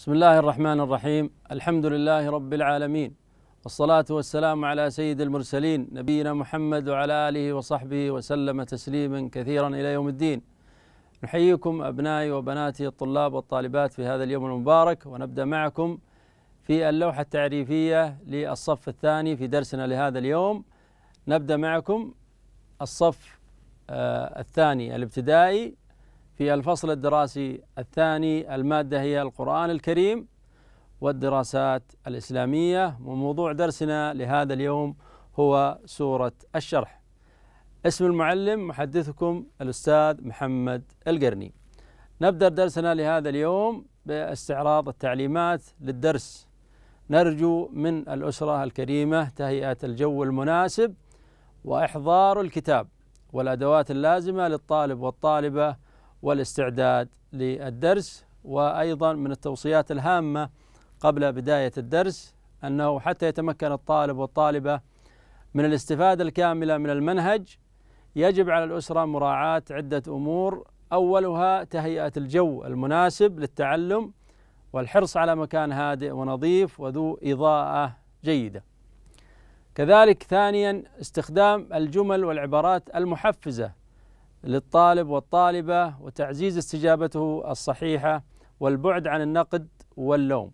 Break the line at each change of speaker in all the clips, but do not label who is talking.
بسم الله الرحمن الرحيم الحمد لله رب العالمين والصلاة والسلام على سيد المرسلين نبينا محمد وعلى آله وصحبه وسلم تسليما كثيرا إلى يوم الدين نحييكم أبنائي وبناتي الطلاب والطالبات في هذا اليوم المبارك ونبدأ معكم في اللوحة التعريفية للصف الثاني في درسنا لهذا اليوم نبدأ معكم الصف آه، الثاني الابتدائي في الفصل الدراسي الثاني المادة هي القرآن الكريم والدراسات الإسلامية وموضوع درسنا لهذا اليوم هو سورة الشرح اسم المعلم محدثكم الأستاذ محمد القرني نبدأ درسنا لهذا اليوم باستعراض التعليمات للدرس نرجو من الأسرة الكريمة تهيئة الجو المناسب وإحضار الكتاب والأدوات اللازمة للطالب والطالبة والاستعداد للدرس وأيضا من التوصيات الهامة قبل بداية الدرس أنه حتى يتمكن الطالب والطالبة من الاستفادة الكاملة من المنهج يجب على الأسرة مراعاة عدة أمور أولها تهيئة الجو المناسب للتعلم والحرص على مكان هادئ ونظيف وذو إضاءة جيدة كذلك ثانيا استخدام الجمل والعبارات المحفزة للطالب والطالبة وتعزيز استجابته الصحيحة والبعد عن النقد واللوم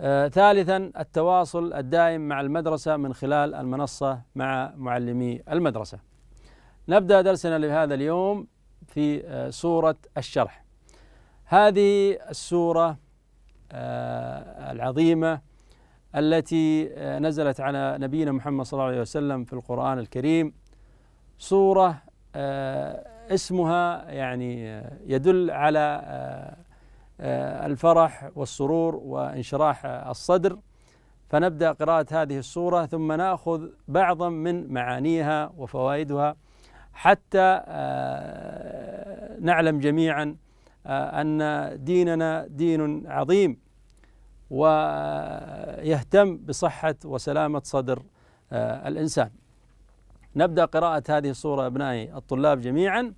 آه، ثالثا التواصل الدائم مع المدرسة من خلال المنصة مع معلمي المدرسة نبدأ درسنا لهذا اليوم في آه، سورة الشرح هذه السورة آه، العظيمة التي نزلت على نبينا محمد صلى الله عليه وسلم في القرآن الكريم سورة آه، اسمها يعني يدل على آه، آه، الفرح والسرور وانشراح الصدر فنبدا قراءه هذه السوره ثم ناخذ بعضا من معانيها وفوائدها حتى نعلم جميعا ان ديننا دين عظيم ويهتم بصحه وسلامه صدر الانسان نبدأ قراءة هذه الصورة أبنائي الطلاب جميعا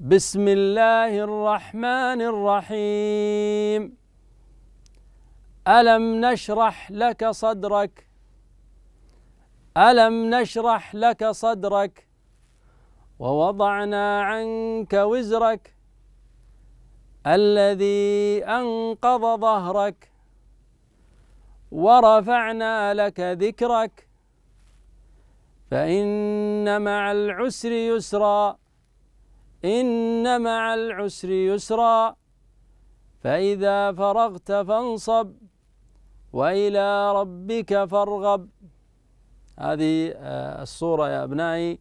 بسم الله الرحمن الرحيم ألم نشرح لك صدرك ألم نشرح لك صدرك ووضعنا عنك وزرك الذي أنقض ظهرك ورفعنا لك ذكرك فإن مع العسر يسرا إن مع العسر يسرا فإذا فرغت فانصب وإلى ربك فارغب هذه آه، الصورة يا أبنائي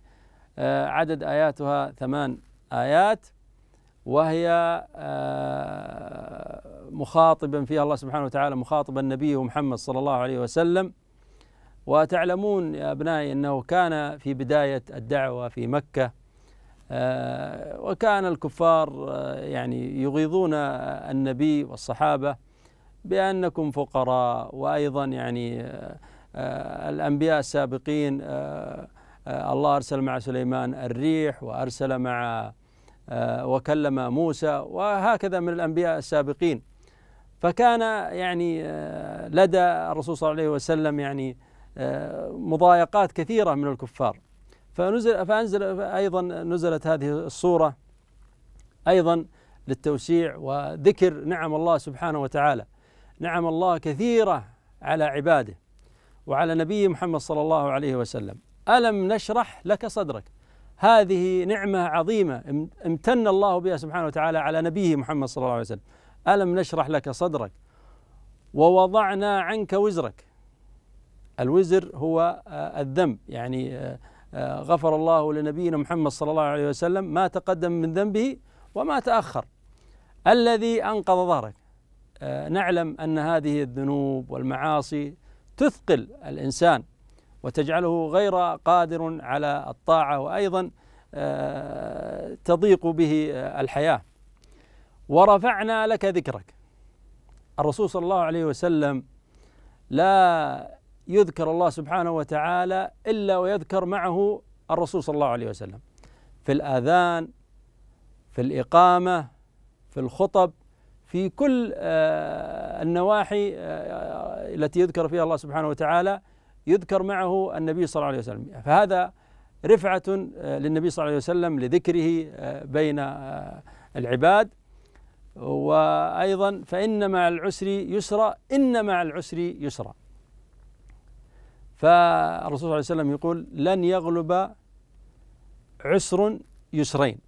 آه، عدد آياتها ثمان آيات وهي آه، مخاطبا فيها الله سبحانه وتعالى مخاطبا النبي محمد صلى الله عليه وسلم وتعلمون يا أبنائي أنه كان في بداية الدعوة في مكة آه، وكان الكفار آه، يعني يغيظون النبي والصحابة بأنكم فقراء وأيضا يعني آه، الأنبياء السابقين الله أرسل مع سليمان الريح وأرسل مع وكلم موسى وهكذا من الأنبياء السابقين فكان يعني لدى الرسول صلى الله عليه وسلم يعني مضايقات كثيرة من الكفار فنزل فأنزل أيضا نزلت هذه الصورة أيضا للتوسيع وذكر نعم الله سبحانه وتعالى نعم الله كثيرة على عباده وعلى نبي محمد صلى الله عليه وسلم ألم نشرح لك صدرك هذه نعمة عظيمة امتن الله بها سبحانه وتعالى على نبيه محمد صلى الله عليه وسلم ألم نشرح لك صدرك ووضعنا عنك وزرك الوزر هو آه، الذنب يعني آه، آه، غفر الله لنبينا محمد صلى الله عليه وسلم ما تقدم من ذنبه وما تأخر الذي أنقض ظهرك نعلم أن هذه الذنوب والمعاصي تثقل الإنسان وتجعله غير قادر على الطاعة وأيضا تضيق به الحياة ورفعنا لك ذكرك الرسول صلى الله عليه وسلم لا يذكر الله سبحانه وتعالى الا ويذكر معه الرسول صلى الله عليه وسلم في الاذان في الاقامه في الخطب في كل آه، النواحي آه، التي يذكر فيها الله سبحانه وتعالى يذكر معه النبي صلى الله عليه وسلم فهذا رفعة آه، للنبي صلى الله عليه وسلم لذكره بين العباد وأيضا فإن مع العسر يسرا إن مع العسر يسرا فالرسول صلى الله عليه وسلم يقول لن يغلب عسر يسرين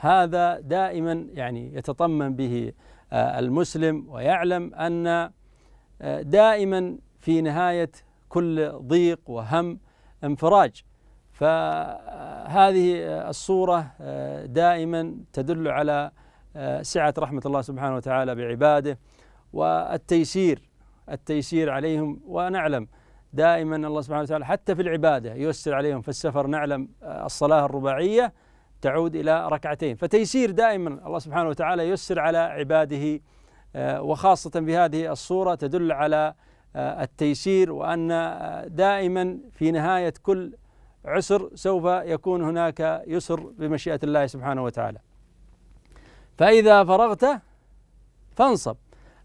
هذا دائما يعني يتطمن به آه، المسلم ويعلم ان آه، دائما في نهايه كل ضيق وهم انفراج فهذه آه، الصوره دائما تدل على سعه رحمه الله سبحانه وتعالى بعباده والتيسير التيسير عليهم ونعلم دائما الله سبحانه وتعالى حتى في العبادة ييسر عليهم في السفر نعلم آه، الصلاة الرباعية تعود إلى ركعتين فتيسير دائما الله سبحانه وتعالى ييسر على عباده آه، وخاصة بهذه الصورة تدل على آه، التيسير وأن دائما في نهاية كل عسر سوف يكون هناك يسر بمشيئة الله سبحانه وتعالى فإذا فرغت فانصب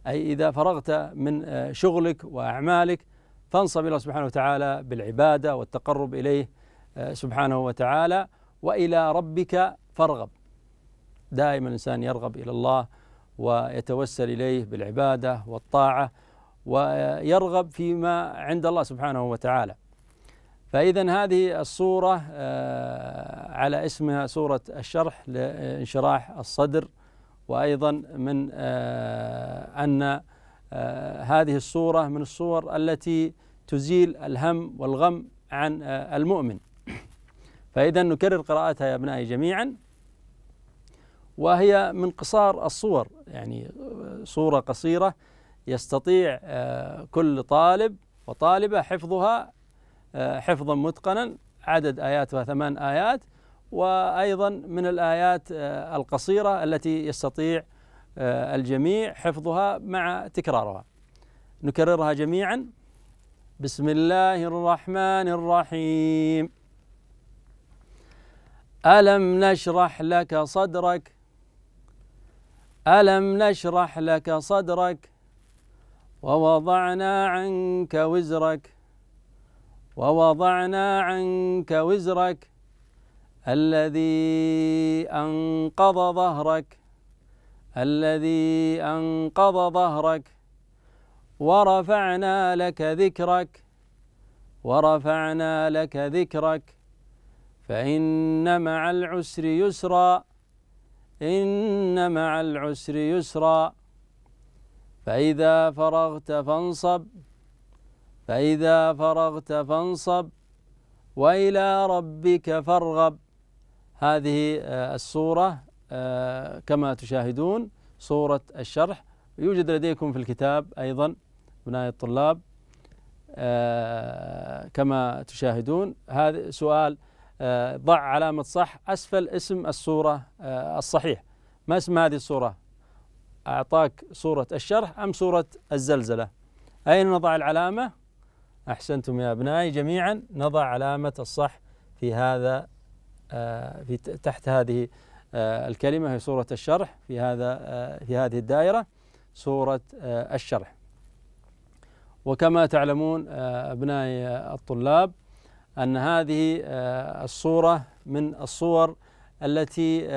أي إذا فرغت من شغلك وأعمالك تنصب إلى سبحانه وتعالى بالعبادة والتقرب إليه آه، سبحانه وتعالى وإلى ربك فارغب دائما الإنسان يرغب إلى الله ويتوسل إليه بالعبادة والطاعة ويرغب فيما عند الله سبحانه وتعالى فإذا هذه الصورة آه، على اسمها صورة الشرح لانشراح الصدر وأيضا من آه، أن هذه الصورة من الصور التي تزيل الهم والغم عن آه، المؤمن فإذا نكرر قراءتها يا أبنائي جميعا وهي من قصار الصور يعني آه، صورة قصيرة يستطيع آه، كل طالب وطالبة حفظها حفظا متقنا عدد آياتها ثمان آيات وأيضا من الآيات القصيرة التي يستطيع الجميع حفظها مع تكرارها نكررها جميعا بسم الله الرحمن الرحيم ألم نشرح لك صدرك ألم نشرح لك صدرك ووضعنا عنك وزرك ووضعنا عنك وزرك الذي أنقض ظهرك الذي أنقض ظهرك ورفعنا لك ذكرك ورفعنا لك ذكرك فإن مع العسر يسرا إن مع العسر يسرا فإذا فرغت فانصب فإذا فرغت فانصب وإلى ربك فارغب هذه آه، الصورة آه، كما تشاهدون صورة الشرح يوجد لديكم في الكتاب أيضا أبنائي الطلاب آه، كما تشاهدون هذا سؤال آه، ضع علامة صح أسفل اسم الصورة آه، الصحيح ما اسم هذه الصورة أعطاك صورة الشرح أم صورة الزلزلة أين نضع العلامة أحسنتم يا أبنائي جميعا نضع علامة الصح في هذا في تحت هذه الكلمة هي صورة الشرح في هذا في هذه الدائرة سورة آه، الشرح وكما تعلمون آه، أبنائي آه، الطلاب أن هذه الصورة من الصور التي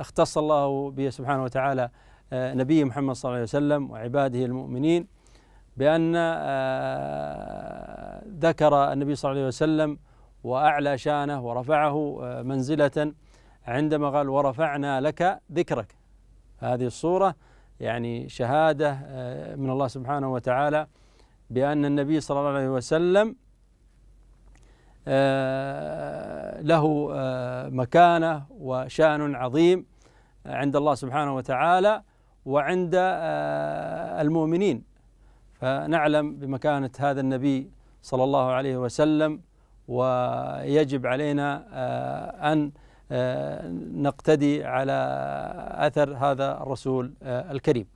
اختص الله به سبحانه وتعالى نبي محمد صلى الله عليه وسلم وعباده المؤمنين بأن ذكر النبي صلى الله عليه وسلم وأعلى شانه ورفعه منزلة عندما قال ورفعنا لك ذكرك هذه الصورة يعني شهاده آه، من الله سبحانه وتعالى بان النبي صلى الله عليه وسلم آه، له آه، مكانه وشان عظيم عند الله سبحانه وتعالى وعند المؤمنين فنعلم بمكانه هذا النبي صلى الله عليه وسلم ويجب علينا ان نقتدي على اثر هذا الرسول آه، الكريم.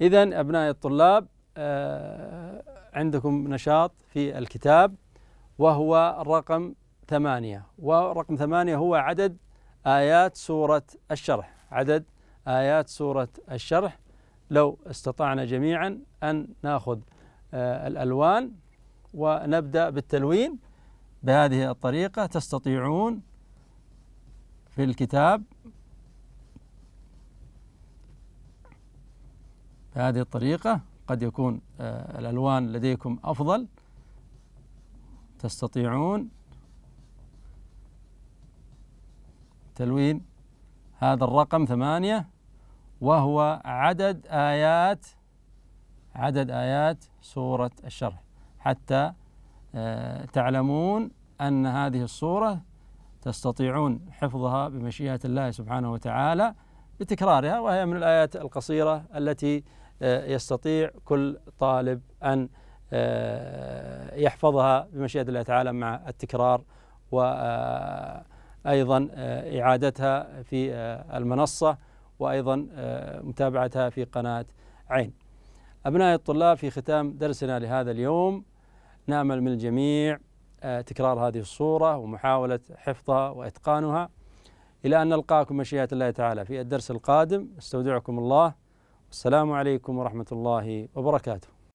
اذا ابنائي الطلاب آه، عندكم نشاط في الكتاب وهو رقم ثمانية ورقم ثمانية هو عدد آيات سورة الشرح عدد آيات سورة الشرح لو استطعنا جميعا أن ناخذ آه، الألوان ونبدأ بالتلوين بهذه الطريقة تستطيعون في الكتاب بهذه الطريقة قد يكون آه، الألوان لديكم أفضل تستطيعون تلوين هذا الرقم ثمانية وهو عدد آيات عدد آيات سورة الشرح حتى آه، تعلمون أن هذه الصورة تستطيعون حفظها بمشيئة الله سبحانه وتعالى بتكرارها وهي من الآيات القصيرة التي آه، يستطيع كل طالب أن آه، يحفظها بمشيئة الله تعالى مع التكرار وأيضا آه، إعادتها في المنصة وأيضا متابعتها في قناة عين أبنائي الطلاب في ختام درسنا لهذا اليوم نأمل من الجميع آه، تكرار هذه الصورة ومحاولة حفظها وإتقانها إلى أن نلقاكم مشيئة الله تعالى في الدرس القادم استودعكم الله والسلام عليكم ورحمة الله وبركاته